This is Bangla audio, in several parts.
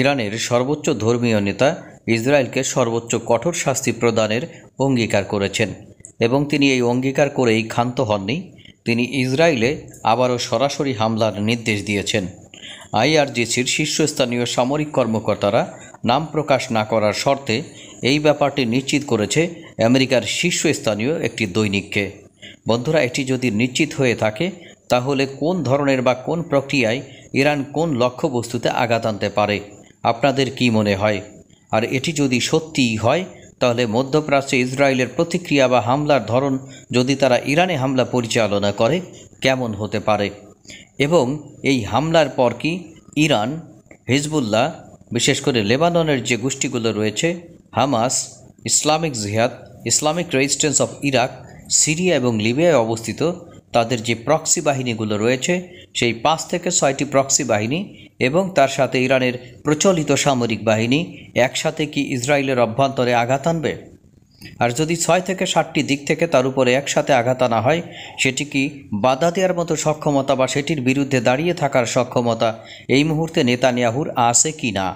ইরানের সর্বোচ্চ ধর্মীয় নেতা ইসরায়েলকে সর্বোচ্চ কঠোর শাস্তি প্রদানের অঙ্গীকার করেছেন এবং তিনি এই অঙ্গীকার করেই ক্ষান্ত হননি তিনি ইসরায়েলে আবারও সরাসরি হামলার নির্দেশ দিয়েছেন আইআরজিসির শীর্ষস্থানীয় সামরিক কর্মকর্তারা নাম প্রকাশ না করার শর্তে এই ব্যাপারটি নিশ্চিত করেছে আমেরিকার শীর্ষস্থানীয় একটি দৈনিককে বন্ধুরা এটি যদি নিশ্চিত হয়ে থাকে তাহলে কোন ধরনের বা কোন প্রক্রিয়ায় ইরান কোন লক্ষ্যবস্তুতে আঘাত আনতে পারে আপনাদের কি মনে হয় আর এটি যদি সত্যিই হয় তাহলে মধ্যপ্রাচ্যে ইসরায়েলের প্রতিক্রিয়া বা হামলার ধরন যদি তারা ইরানে হামলা পরিচালনা করে কেমন হতে পারে এবং এই হামলার পর কি ইরান হিজবুল্লাহ বিশেষ করে লেবাননের যে গোষ্ঠীগুলো রয়েছে Hamas Islamic Jihad Islamic resistance of Iraq Syria এবং লিবিয়ায় অবস্থিত তাদের যে প্রক্সি বাহিনীগুলো রয়েছে সেই পাঁচ থেকে ছয়টি প্রক্সি বাহিনী এবং তার সাথে ইরানের প্রচলিত সামরিক বাহিনী একসাথে কি ইসরায়েলের অভ্যন্তরে আঘাত আনবে আর যদি ছয় থেকে সাতটি দিক থেকে তার উপরে একসাথে আঘাত আনা হয় সেটি কি বাধা দেওয়ার মতো সক্ষমতা বা সেটির বিরুদ্ধে দাঁড়িয়ে থাকার সক্ষমতা এই মুহূর্তে নেতানিয়াহুর আছে কি না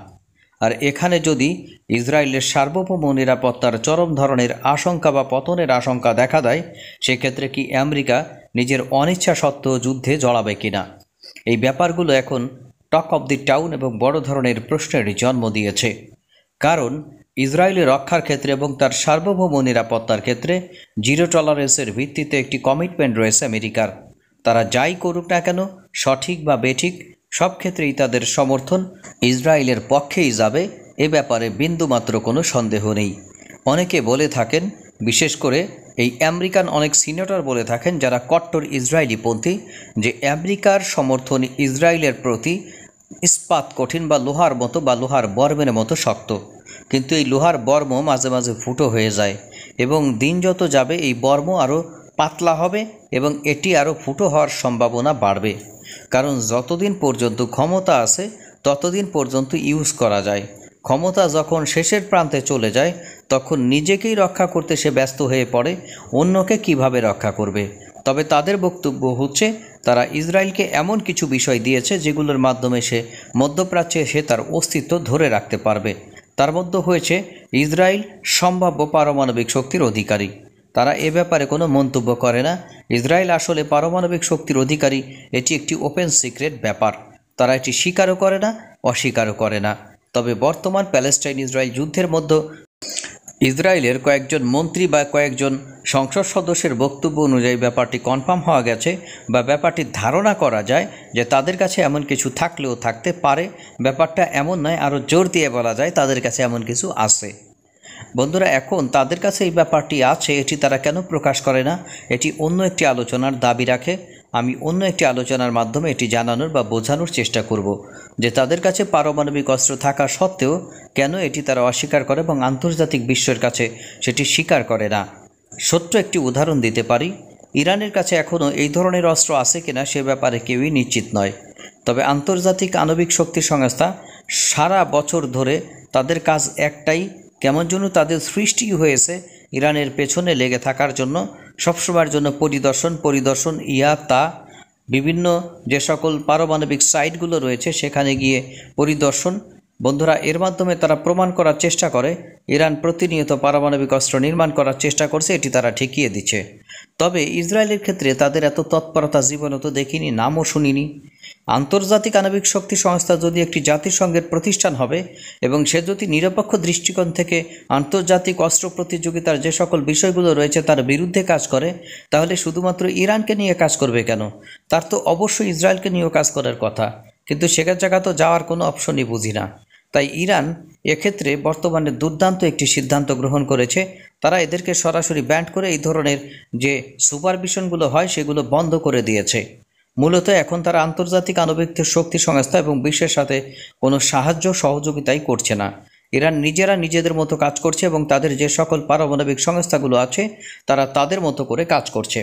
আর এখানে যদি ইসরায়েলের সার্বভৌম নিরাপত্তার চরম ধরনের আশঙ্কা বা পতনের আশঙ্কা দেখা দেয় সেক্ষেত্রে কি আমেরিকা নিজের অনিচ্ছা সত্ত্বেও যুদ্ধে জড়াবে কিনা এই ব্যাপারগুলো এখন টক অব দি টাউন এবং বড় ধরনের প্রশ্নের জন্ম দিয়েছে কারণ ইসরায়েলি রক্ষার ক্ষেত্রে এবং তার সার্বভৌম নিরাপত্তার ক্ষেত্রে জিরো টলারেন্সের ভিত্তিতে একটি কমিটমেন্ট রয়েছে আমেরিকার তারা যাই করুক না কেন সঠিক বা বেঠিক সব ক্ষেত্রেই তাদের সমর্থন ইসরায়েলের পক্ষেই যাবে এ ব্যাপারে বিন্দুমাত্র কোনো সন্দেহ নেই অনেকে বলে থাকেন বিশেষ করে এই আমেরিকান অনেক সিনেটর বলে থাকেন যারা কট্টর ইসরায়েলিপন্থী যে আমেরিকার সমর্থন ইসরায়েলের প্রতি ইস্পাত কঠিন বা লোহার মতো বা লোহার বর্মের মতো শক্ত কিন্তু এই লোহার বর্ম মাঝে মাঝে ফুটো হয়ে যায় এবং দিন যত যাবে এই বর্ম আরও পাতলা হবে এবং এটি আরও ফুটো হওয়ার সম্ভাবনা বাড়বে কারণ যতদিন পর্যন্ত ক্ষমতা আছে ততদিন পর্যন্ত ইউজ করা যায় ক্ষমতা যখন শেষের প্রান্তে চলে যায় তখন নিজেকেই রক্ষা করতে সে ব্যস্ত হয়ে পড়ে অন্যকে কিভাবে রক্ষা করবে তবে তাদের বক্তব্য হচ্ছে তারা ইসরায়েলকে এমন কিছু বিষয় দিয়েছে যেগুলোর মাধ্যমে সে মধ্যপ্রাচ্যে সে তার অস্তিত্ব ধরে রাখতে পারবে তার মধ্যে হয়েছে ইসরায়েল সম্ভাব্য পারমাণবিক শক্তির অধিকারী তারা এ ব্যাপারে কোনো মন্তব্য করে না ইসরায়েল আসলে পারমাণবিক শক্তির অধিকারী এটি একটি ওপেন সিক্রেট ব্যাপার তারা এটি স্বীকারও করে না অস্বীকারও করে না তবে বর্তমান প্যালেস্টাইন ইসরায়েল যুদ্ধের মধ্যে ইসরায়েলের কয়েকজন মন্ত্রী বা কয়েকজন সংসদ সদস্যের বক্তব্য অনুযায়ী ব্যাপারটি কনফার্ম হওয়া গেছে বা ব্যাপারটি ধারণা করা যায় যে তাদের কাছে এমন কিছু থাকলেও থাকতে পারে ব্যাপারটা এমন নয় আরও জোর দিয়ে বলা যায় তাদের কাছে এমন কিছু আছে বন্ধুরা এখন তাদের কাছে এই ব্যাপারটি আছে এটি তারা কেন প্রকাশ করে না এটি অন্য একটি আলোচনার দাবি রাখে আমি অন্য একটি আলোচনার মাধ্যমে এটি জানানোর বা বোঝানোর চেষ্টা করব যে তাদের কাছে পারমাণবিক অস্ত্র থাকা সত্ত্বেও কেন এটি তারা অস্বীকার করে এবং আন্তর্জাতিক বিশ্বের কাছে সেটি স্বীকার করে না সত্য একটি উদাহরণ দিতে পারি ইরানের কাছে এখনও এই ধরনের অস্ত্র আছে কিনা সে ব্যাপারে কেউই নিশ্চিত নয় তবে আন্তর্জাতিক আণবিক শক্তি সংস্থা সারা বছর ধরে তাদের কাজ একটাই কেমন জন্য তাদের সৃষ্টি হয়েছে ইরানের পেছনে লেগে থাকার জন্য সবসময়ের জন্য পরিদর্শন পরিদর্শন ইয়া তা বিভিন্ন যে সকল পারমাণবিক সাইটগুলো রয়েছে সেখানে গিয়ে পরিদর্শন বন্ধুরা এর মাধ্যমে তারা প্রমাণ করার চেষ্টা করে ইরান প্রতিনিয়ত পারমাণবিক অস্ত্র নির্মাণ করার চেষ্টা করছে এটি তারা ঠেকিয়ে দিচ্ছে তবে ইসরায়েলের ক্ষেত্রে তাদের এত তৎপরতা জীবনত দেখিনি নামও শুনিনি আন্তর্জাতিক আণবিক শক্তি সংস্থা যদি একটি জাতিসংঘের প্রতিষ্ঠান হবে এবং সে যদি নিরপেক্ষ দৃষ্টিকোণ থেকে আন্তর্জাতিক অস্ত্র প্রতিযোগিতার যে সকল বিষয়গুলো রয়েছে তার বিরুদ্ধে কাজ করে তাহলে শুধুমাত্র ইরানকে নিয়ে কাজ করবে কেন তার তো অবশ্যই ইসরায়েলকে নিয়েও কাজ করার কথা কিন্তু সেখান জায়গা তো যাওয়ার কোনো অপশনই বুঝি না তাই ইরান এক্ষেত্রে বর্তমানে দুর্দান্ত একটি সিদ্ধান্ত গ্রহণ করেছে তারা এদেরকে সরাসরি ব্যান্ড করে এই ধরনের যে সুপারভিশনগুলো হয় সেগুলো বন্ধ করে দিয়েছে মূলত এখন তারা আন্তর্জাতিক আণবিক শক্তি সংস্থা এবং বিশ্বের সাথে কোনো সাহায্য সহযোগিতাই করছে না ইরান নিজেরা নিজেদের মতো কাজ করছে এবং তাদের যে সকল পারমাণবিক সংস্থাগুলো আছে তারা তাদের মতো করে কাজ করছে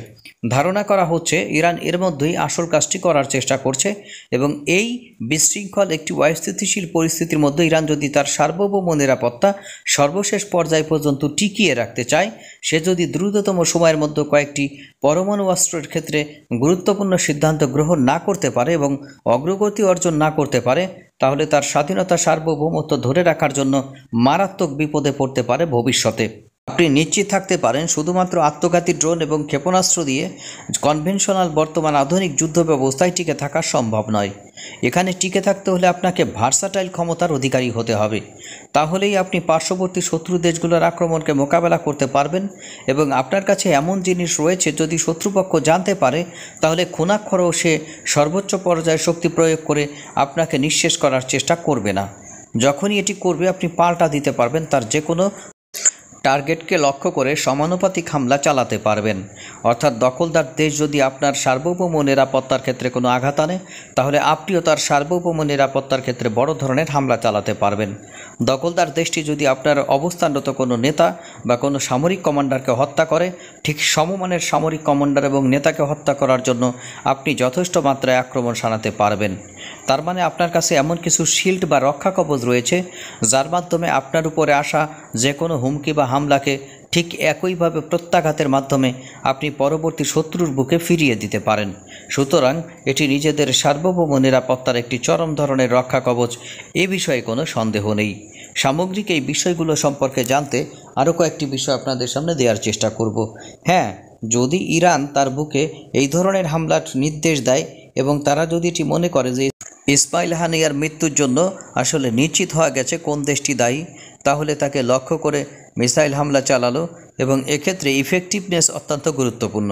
ধারণা করা হচ্ছে ইরান এর মধ্যেই আসল কাজটি করার চেষ্টা করছে এবং এই বিশৃঙ্খল একটি অস্থিতিশীল পরিস্থিতির মধ্যে ইরান যদি তার সার্বভৌম নিরাপত্তা সর্বশেষ পর্যায় পর্যন্ত টিকিয়ে রাখতে চায় সে যদি দ্রুততম সময়ের মধ্যে কয়েকটি পরমাণু অস্ত্রের ক্ষেত্রে গুরুত্বপূর্ণ সিদ্ধান্ত গ্রহণ না করতে পারে এবং অগ্রগতি অর্জন না করতে পারে তাহলে তার স্বাধীনতা সার্বভৌমত্ব ধরে রাখার জন্য মারাত্মক বিপদে পড়তে পারে ভবিষ্যতে আপনি নিশ্চিত থাকতে পারেন শুধুমাত্র আত্মঘাতী ড্রোন এবং ক্ষেপণাস্ত্র দিয়ে কনভেনশনাল বর্তমান আধুনিক যুদ্ধ ব্যবস্থায় টিকে থাকা সম্ভব নয় এখানে টিকে থাকতে হলে আপনাকে ভার্সাটাইল ক্ষমতার অধিকারী হতে হবে তাহলেই আপনি পার্শ্ববর্তী শত্রু দেশগুলোর আক্রমণকে মোকাবেলা করতে পারবেন এবং আপনার কাছে এমন জিনিস রয়েছে যদি শত্রুপক্ষ জানতে পারে তাহলে খুনাক্ষরও সে সর্বোচ্চ পর্যায়ে শক্তি প্রয়োগ করে আপনাকে নিঃশেষ করার চেষ্টা করবে না যখনই এটি করবে আপনি পাল্টা দিতে পারবেন তার যে কোনো টার্গেটকে লক্ষ্য করে সমানুপাতিক হামলা চালাতে পারবেন অর্থাৎ দখলদার দেশ যদি আপনার সার্বভৌম নিরাপত্তার ক্ষেত্রে কোনো আঘাত আনে তাহলে আপনিও তার সার্বভৌম নিরাপত্তার ক্ষেত্রে বড় ধরনের হামলা চালাতে পারবেন দখলদার দেশটি যদি আপনার অবস্থানরত কোনো নেতা বা কোনো সামরিক কমান্ডারকে হত্যা করে ঠিক সমমানের সামরিক কমান্ডার এবং নেতাকে হত্যা করার জন্য আপনি যথেষ্ট মাত্রায় আক্রমণ সানাতে পারবেন তার মানে আপনার কাছে এমন কিছু শিল্ড বা রক্ষা কবচ রয়েছে যার মাধ্যমে আপনার উপরে আসা যে কোনো হুমকি বা হামলাকে ঠিক একইভাবে প্রত্যাঘাতের মাধ্যমে আপনি পরবর্তী শত্রুর বুকে ফিরিয়ে দিতে পারেন সুতরাং এটি নিজেদের সার্বভৌম নিরাপত্তার একটি চরম ধরনের রক্ষা কবচ এ বিষয়ে কোনো সন্দেহ নেই সামগ্রিক এই বিষয়গুলো সম্পর্কে জানতে আরও কয়েকটি বিষয় আপনাদের সামনে দেওয়ার চেষ্টা করব হ্যাঁ যদি ইরান তার বুকে এই ধরনের হামলার নির্দেশ দেয় এবং তারা যদি এটি মনে করে যে ইসমাইল হানিয়ার মৃত্যুর জন্য আসলে নিশ্চিত হওয়া গেছে কোন দেশটি দায়ী তাহলে তাকে লক্ষ্য করে মিসাইল হামলা চালালো এবং এক্ষেত্রে ইফেক্টিভনেস অত্যন্ত গুরুত্বপূর্ণ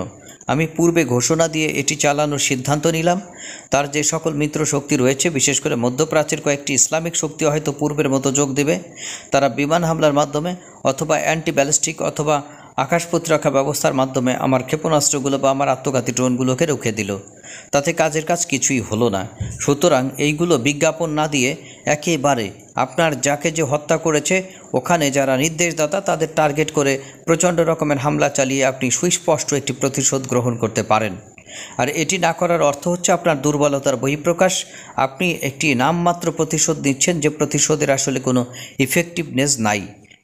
আমি পূর্বে ঘোষণা দিয়ে এটি চালানোর সিদ্ধান্ত নিলাম তার যে সকল মিত্র শক্তি রয়েছে বিশেষ করে মধ্যপ্রাচ্যের কয়েকটি ইসলামিক শক্তি হয়তো পূর্বের মতো যোগ দেবে তারা বিমান হামলার মাধ্যমে অথবা অ্যান্টি ব্যালিস্টিক অথবা আকাশ প্রতিরক্ষা ব্যবস্থার মাধ্যমে আমার ক্ষেপণাস্ত্রগুলো বা আমার আত্মঘাতী ড্রোনগুলোকে রুখে দিল তাতে কাজের কাজ কিছুই হলো না সুতরাং এইগুলো বিজ্ঞাপন না দিয়ে একেবারে আপনার যাকে যে হত্যা করেছে ওখানে যারা নির্দেশদাতা তাদের টার্গেট করে প্রচণ্ড রকমের হামলা চালিয়ে আপনি সুস্পষ্ট একটি প্রতিশোধ গ্রহণ করতে পারেন আর এটি না করার অর্থ হচ্ছে আপনার দুর্বলতার বহিঃপ্রকাশ আপনি একটি নামমাত্র প্রতিশোধ নিচ্ছেন যে প্রতিশোধের আসলে কোনো ইফেক্টিভনেস নাই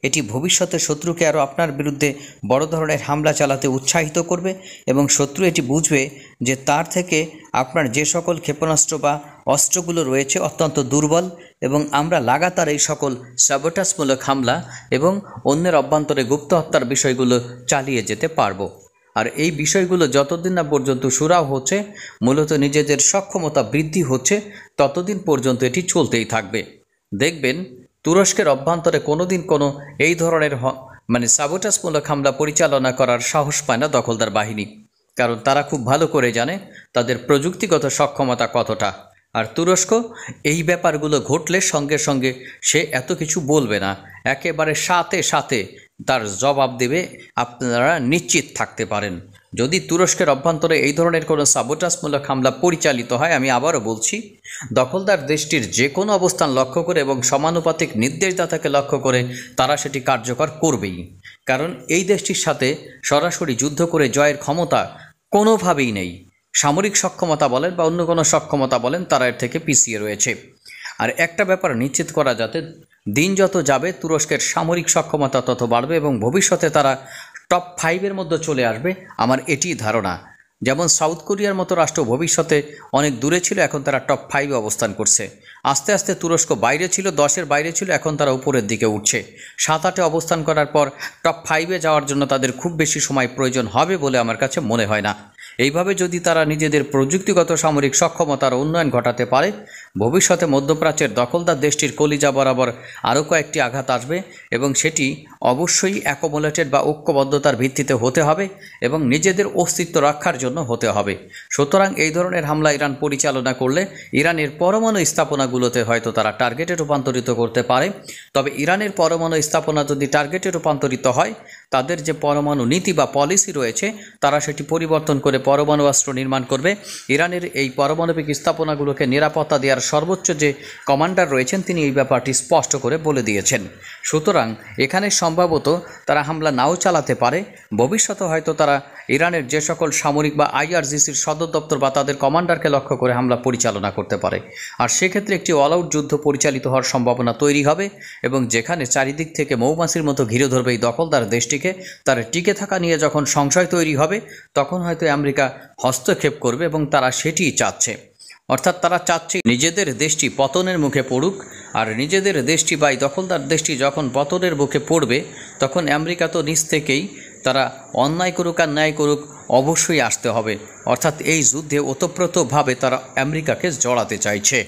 এটি ভবিষ্যতে শত্রুকে আরও আপনার বিরুদ্ধে বড় ধরনের হামলা চালাতে উৎসাহিত করবে এবং শত্রু এটি বুঝবে যে তার থেকে আপনার যে সকল ক্ষেপণাস্ত্র বা অস্ত্রগুলো রয়েছে অত্যন্ত দুর্বল এবং আমরা লাগাতার এই সকল সাবটাসমূলক হামলা এবং অন্যের অভ্যন্তরে গুপ্ত হত্যার বিষয়গুলো চালিয়ে যেতে পারব আর এই বিষয়গুলো যতদিন না পর্যন্ত সুরাও হচ্ছে মূলত নিজেদের সক্ষমতা বৃদ্ধি হচ্ছে ততদিন পর্যন্ত এটি চলতেই থাকবে দেখবেন তুরস্কের অভ্যন্তরে কোনোদিন কোনো এই ধরনের মানে সাবোটাসমূলক হামলা পরিচালনা করার সাহস পায় না দখলদার বাহিনী কারণ তারা খুব ভালো করে জানে তাদের প্রযুক্তিগত সক্ষমতা কতটা আর তুরস্ক এই ব্যাপারগুলো ঘটলে সঙ্গে সঙ্গে সে এত কিছু বলবে না একেবারে সাথে সাথে তার জবাব দেবে আপনারা নিশ্চিত থাকতে পারেন যদি তুরস্কের অভ্যন্তরে এই ধরনের কোনো সাবোটাসমূলক হামলা পরিচালিত হয় আমি আবারও বলছি দখলদার দেশটির যে কোনো অবস্থান লক্ষ্য করে এবং সমানুপাতিক নির্দেশদাতাকে লক্ষ্য করে তারা সেটি কার্যকর করবেই কারণ এই দেশটির সাথে সরাসরি যুদ্ধ করে জয়ের ক্ষমতা কোনোভাবেই নেই সামরিক সক্ষমতা বলেন বা অন্য কোনো সক্ষমতা বলেন তারা এর থেকে পিছিয়ে রয়েছে আর একটা ব্যাপার নিশ্চিত করা যাতে দিন যত যাবে তুরস্কের সামরিক সক্ষমতা তত বাড়বে এবং ভবিষ্যতে তারা টপ ফাইভের মধ্যে চলে আসবে আমার এটি ধারণা যেমন সাউথ কোরিয়ার মতো রাষ্ট্র ভবিষ্যতে অনেক দূরে ছিল এখন তারা টপ ফাইভে অবস্থান করছে আস্তে আস্তে তুরস্ক বাইরে ছিল দশের বাইরে ছিল এখন তারা উপরের দিকে উঠছে সাত আটে অবস্থান করার পর টপ ফাইভে যাওয়ার জন্য তাদের খুব বেশি সময় প্রয়োজন হবে বলে আমার কাছে মনে হয় না এইভাবে যদি তারা নিজেদের প্রযুক্তিগত সামরিক সক্ষমতার উন্নয়ন ঘটাতে পারে ভবিষ্যতে মধ্যপ্রাচ্যের দখলদার দেশটির কলিজা বরাবর আরও কয়েকটি আঘাত আসবে এবং সেটি অবশ্যই অ্যাকোমোলেটেড বা ঐক্যবদ্ধতার ভিত্তিতে হতে হবে এবং নিজেদের অস্তিত্ব রক্ষার জন্য হতে হবে সুতরাং এই ধরনের হামলা ইরান পরিচালনা করলে ইরানের পরমাণু স্থাপনাগুলোতে হয়তো তারা টার্গেটে রূপান্তরিত করতে পারে তবে ইরানের পরমাণু স্থাপনা যদি টার্গেটে রূপান্তরিত হয় তাদের যে পরমাণু নীতি বা পলিসি রয়েছে তারা সেটি পরিবর্তন করে পরমাণু অস্ত্র নির্মাণ করবে ইরানের এই পারমাণবিক স্থাপনাগুলোকে নিরাপত্তা দেওয়ার সর্বোচ্চ যে কমান্ডার রয়েছেন তিনি এই ব্যাপারটি স্পষ্ট করে বলে দিয়েছেন সুতরাং এখানে সম্ভবত তারা হামলা নাও চালাতে পারে ভবিষ্যতে হয়তো তারা ইরানের যে সকল সামরিক বা আইআরজিসির সদর দপ্তর বা তাদের কমান্ডারকে লক্ষ্য করে হামলা পরিচালনা করতে পারে আর সেক্ষেত্রে একটি অলআউট যুদ্ধ পরিচালিত হওয়ার সম্ভাবনা তৈরি হবে এবং যেখানে চারিদিক থেকে মৌমাছির মতো ঘিরে ধরবে এই দখলদার দেশটিকে তার টিকে থাকা নিয়ে যখন সংশয় তৈরি হবে তখন হয়তো আমেরিকা হস্তক্ষেপ করবে এবং তারা সেটিই চাচ্ছে অর্থাৎ তারা চাচ্ছে নিজেদের দেশটি পতনের মুখে পড়ুক আর নিজেদের দেশটি বা দখলদার দেশটি যখন পতনের মুখে পড়বে তখন আমেরিকা তো নিজ থেকেই তারা অন্যায় করুক আর ন্যায় করুক অবশ্যই আসতে হবে অর্থাৎ এই যুদ্ধে ওতপ্রোতভাবে তারা আমেরিকাকে জড়াতে চাইছে